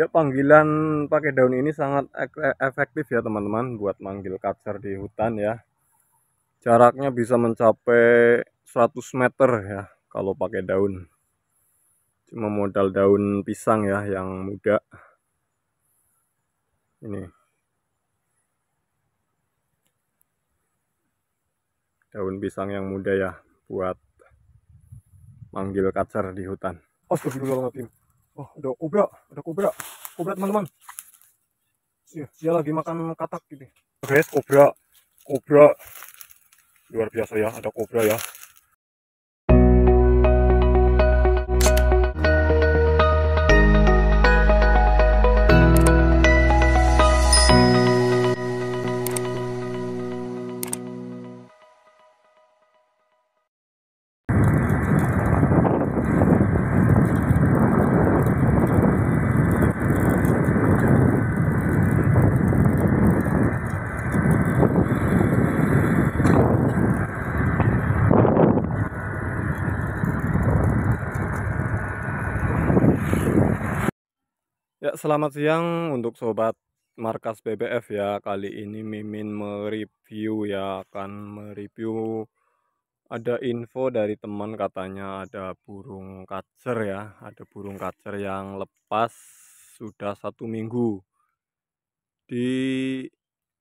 Ya panggilan pakai daun ini sangat e-, efektif ya teman-teman buat manggil kacer di hutan ya. Jaraknya bisa mencapai 100 meter ya kalau pakai daun. Cuma modal daun pisang ya yang muda. Ini. Daun pisang yang muda ya buat manggil kacer di hutan. Astagfirullahaladzim. Oh, udah kobra, ada kobra. Kobra teman-teman. Iya, dia lagi makan katak gitu. Guys, kobra. Kobra. Luar biasa ya, ada kobra ya. Ya, selamat siang untuk sobat markas BBF ya. Kali ini Mimin mereview ya, akan mereview ada info dari teman katanya ada burung kacer ya, ada burung kacer yang lepas sudah satu minggu di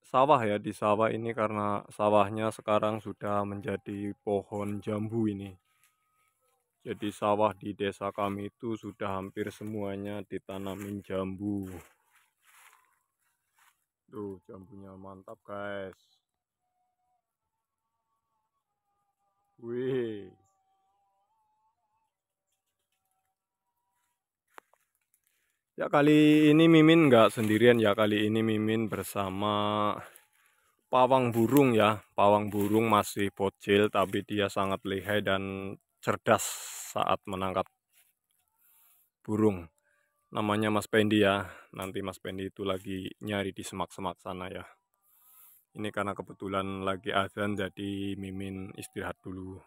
sawah ya, di sawah ini karena sawahnya sekarang sudah menjadi pohon jambu ini. Jadi sawah di desa kami itu sudah hampir semuanya ditanamin jambu. Tuh, jambunya mantap, guys. Wih. Ya kali ini Mimin nggak sendirian ya kali ini Mimin bersama pawang burung ya. Pawang burung masih bocil tapi dia sangat lihai dan cerdas saat menangkap burung. Namanya Mas Pendi ya. Nanti Mas Pendi itu lagi nyari di semak-semak sana ya. Ini karena kebetulan lagi azan jadi mimin istirahat dulu.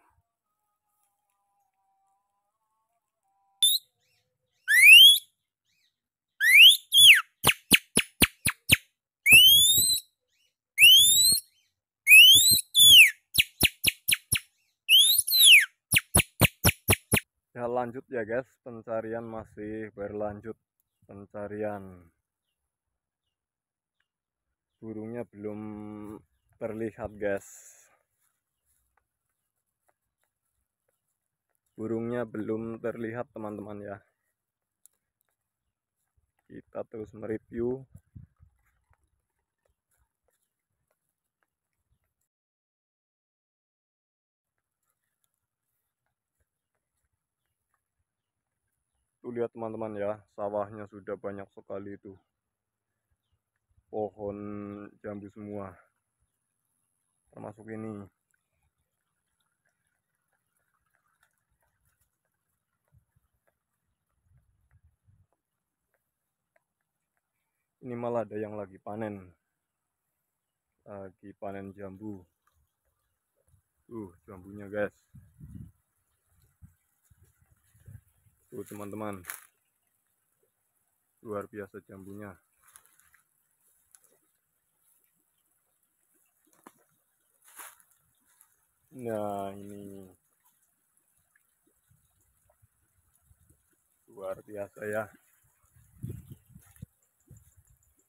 ya lanjut ya guys pencarian masih berlanjut pencarian burungnya belum terlihat guys burungnya belum terlihat teman-teman ya kita terus mereview Tuh lihat teman-teman ya, sawahnya sudah banyak sekali itu. Pohon jambu semua. Termasuk ini. Ini malah ada yang lagi panen. Lagi panen jambu. Uh, jambunya guys tuh teman-teman luar biasa jambunya nah ini luar biasa ya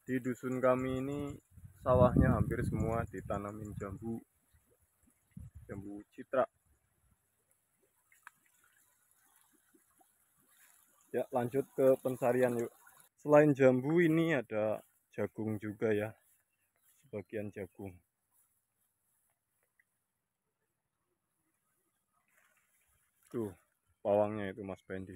di dusun kami ini sawahnya hampir semua ditanamin jambu jambu citra Ya, lanjut ke pencarian yuk. Selain jambu ini ada jagung juga ya. Sebagian jagung. Tuh, pawangnya itu Mas Bendi.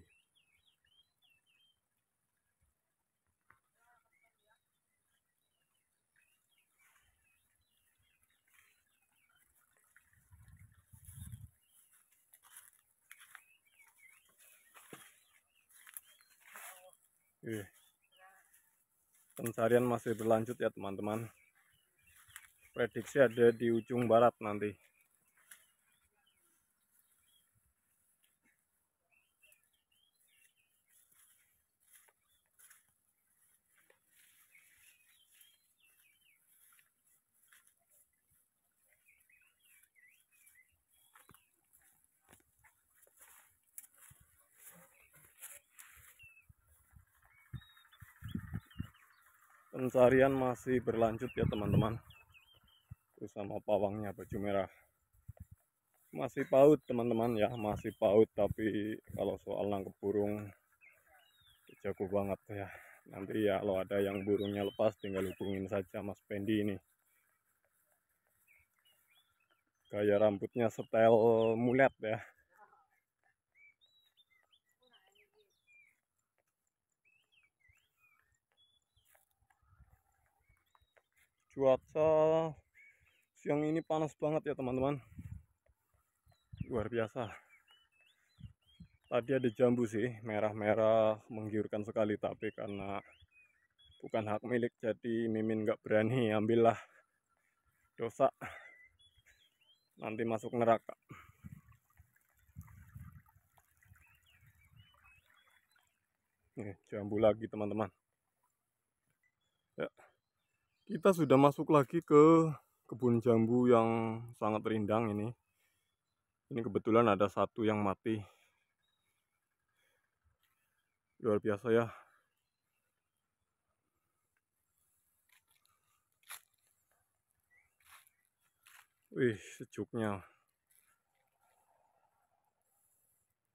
Oke. Iya. Pencarian masih berlanjut ya teman-teman. Prediksi ada di ujung barat nanti. pencarian masih berlanjut ya teman-teman itu sama pawangnya baju merah masih paut teman-teman ya masih paut tapi kalau soal nangkep burung jago banget ya nanti ya kalau ada yang burungnya lepas tinggal hubungin saja Mas Pendi ini gaya rambutnya setel mulet ya cuaca siang ini panas banget ya teman-teman luar biasa tadi ada jambu sih merah-merah menggiurkan sekali tapi karena bukan hak milik jadi mimin gak berani ambillah dosa nanti masuk neraka Nih, jambu lagi teman-teman ya kita sudah masuk lagi ke kebun jambu yang sangat rindang ini ini kebetulan ada satu yang mati luar biasa ya wih sejuknya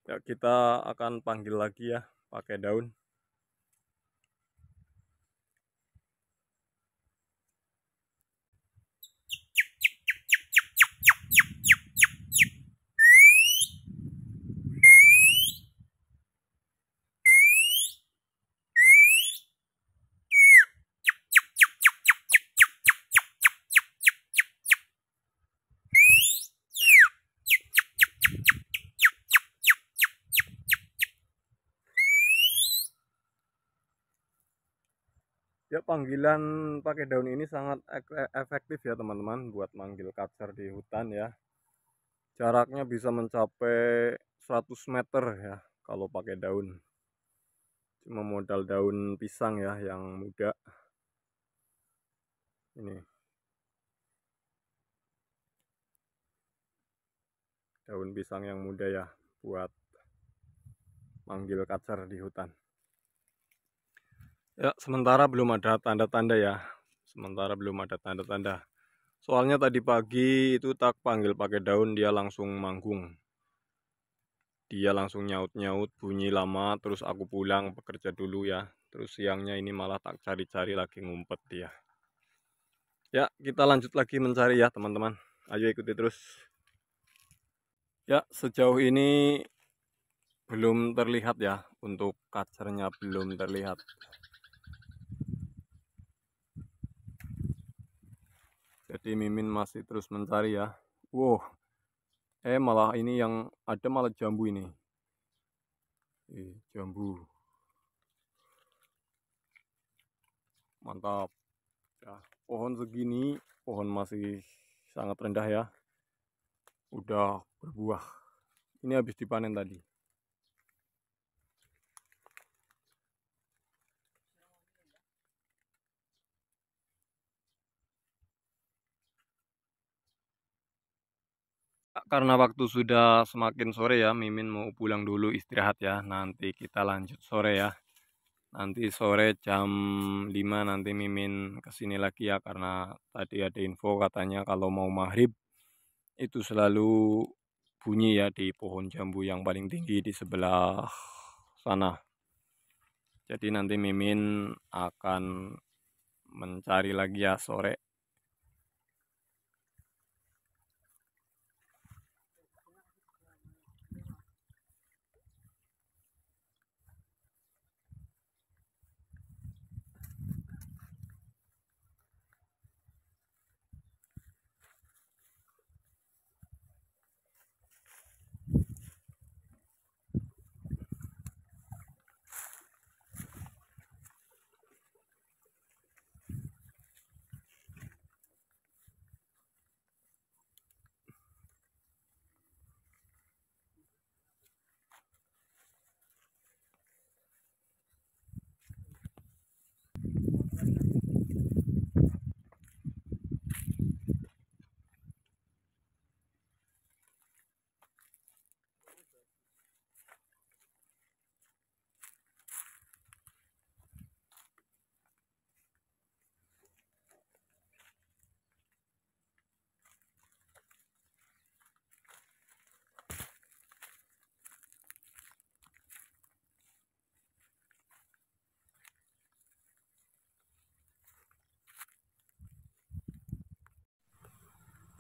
ya kita akan panggil lagi ya pakai daun Ya panggilan pakai daun ini sangat efektif ya teman-teman buat manggil kacer di hutan ya. Jaraknya bisa mencapai 100 meter ya kalau pakai daun. Cuma modal daun pisang ya yang muda. Ini. Daun pisang yang muda ya buat manggil kacer di hutan. Ya, sementara belum ada tanda-tanda ya. Sementara belum ada tanda-tanda. Soalnya tadi pagi itu tak panggil pakai daun, dia langsung manggung. Dia langsung nyaut-nyaut, bunyi lama, terus aku pulang bekerja dulu ya. Terus siangnya ini malah tak cari-cari lagi ngumpet dia. Ya, kita lanjut lagi mencari ya teman-teman. Ayo ikuti terus. Ya, sejauh ini belum terlihat ya. Untuk kacernya belum terlihat. jadi mimin masih terus mencari ya wow eh malah ini yang ada malah jambu ini eh, jambu mantap ya pohon segini pohon masih sangat rendah ya udah berbuah ini habis dipanen tadi karena waktu sudah semakin sore ya, Mimin mau pulang dulu istirahat ya. Nanti kita lanjut sore ya. Nanti sore jam 5 nanti Mimin kesini lagi ya karena tadi ada info katanya kalau mau maghrib itu selalu bunyi ya di pohon jambu yang paling tinggi di sebelah sana. Jadi nanti Mimin akan mencari lagi ya sore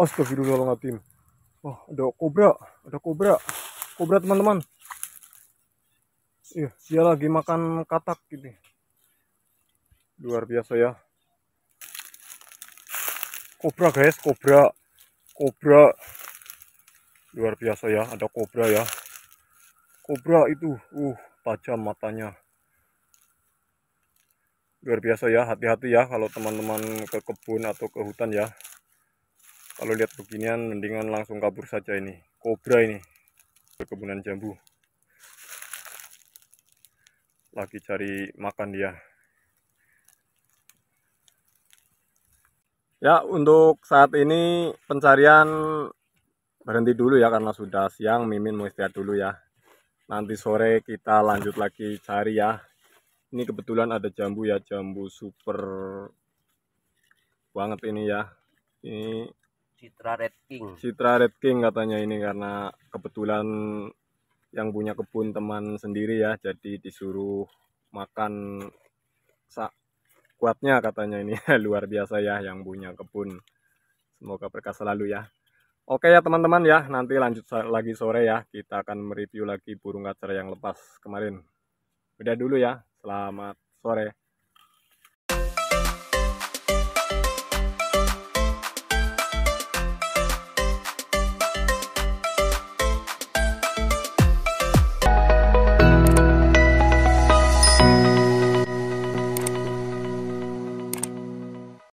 Astagfirullahaladzim. Oh, ada kobra, ada kobra. Kobra teman-teman. Iya, dia lagi makan katak gini. Luar biasa ya. Kobra guys, kobra. Kobra. Luar biasa ya, ada kobra ya. Kobra itu, uh, tajam matanya. Luar biasa ya, hati-hati ya kalau teman-teman ke kebun atau ke hutan ya kalau lihat beginian mendingan langsung kabur saja ini kobra ini kebunan jambu lagi cari makan dia ya untuk saat ini pencarian berhenti dulu ya karena sudah siang Mimin mau istirahat dulu ya nanti sore kita lanjut lagi cari ya ini kebetulan ada jambu ya jambu super banget ini ya ini Citra Red King. Citra Red King katanya ini karena kebetulan yang punya kebun teman sendiri ya, jadi disuruh makan sak kuatnya katanya ini luar biasa ya yang punya kebun. Semoga berkah selalu ya. Oke ya teman-teman ya, nanti lanjut lagi sore ya. Kita akan mereview lagi burung kacer yang lepas kemarin. Udah dulu ya, selamat sore.